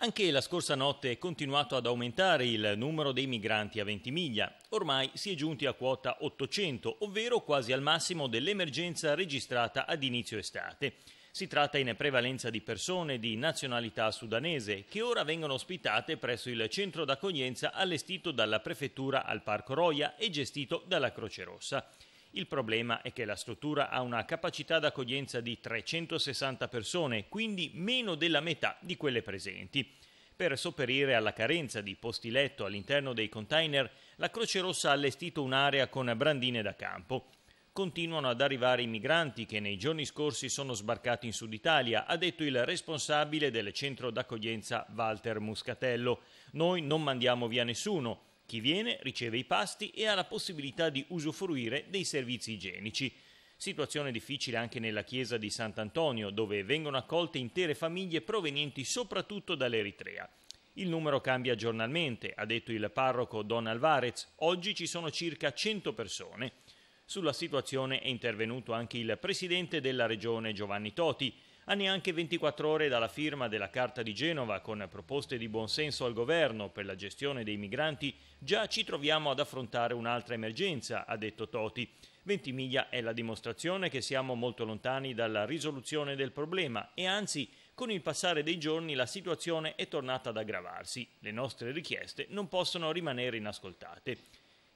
Anche la scorsa notte è continuato ad aumentare il numero dei migranti a Ventimiglia. Ormai si è giunti a quota 800, ovvero quasi al massimo dell'emergenza registrata ad inizio estate. Si tratta in prevalenza di persone di nazionalità sudanese che ora vengono ospitate presso il centro d'accoglienza allestito dalla prefettura al Parco Roia e gestito dalla Croce Rossa. Il problema è che la struttura ha una capacità d'accoglienza di 360 persone, quindi meno della metà di quelle presenti. Per sopperire alla carenza di posti letto all'interno dei container, la Croce Rossa ha allestito un'area con brandine da campo. Continuano ad arrivare i migranti che nei giorni scorsi sono sbarcati in Sud Italia, ha detto il responsabile del centro d'accoglienza Walter Muscatello. Noi non mandiamo via nessuno, chi viene riceve i pasti e ha la possibilità di usufruire dei servizi igienici. Situazione difficile anche nella chiesa di Sant'Antonio, dove vengono accolte intere famiglie provenienti soprattutto dall'Eritrea. Il numero cambia giornalmente, ha detto il parroco Don Alvarez. Oggi ci sono circa 100 persone. Sulla situazione è intervenuto anche il presidente della regione Giovanni Toti, a neanche 24 ore dalla firma della Carta di Genova con proposte di buonsenso al governo per la gestione dei migranti, già ci troviamo ad affrontare un'altra emergenza, ha detto Toti. Ventimiglia è la dimostrazione che siamo molto lontani dalla risoluzione del problema e anzi con il passare dei giorni la situazione è tornata ad aggravarsi. Le nostre richieste non possono rimanere inascoltate.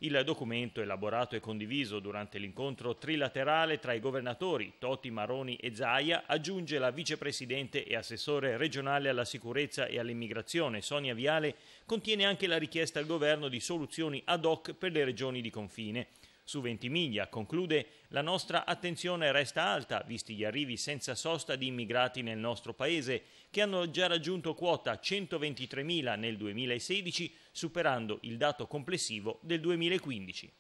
Il documento, elaborato e condiviso durante l'incontro trilaterale tra i governatori Toti, Maroni e Zaia, aggiunge la vicepresidente e assessore regionale alla sicurezza e all'immigrazione Sonia Viale, contiene anche la richiesta al governo di soluzioni ad hoc per le regioni di confine su Ventimiglia. Conclude, la nostra attenzione resta alta, visti gli arrivi senza sosta di immigrati nel nostro paese, che hanno già raggiunto quota 123.000 nel 2016, superando il dato complessivo del 2015.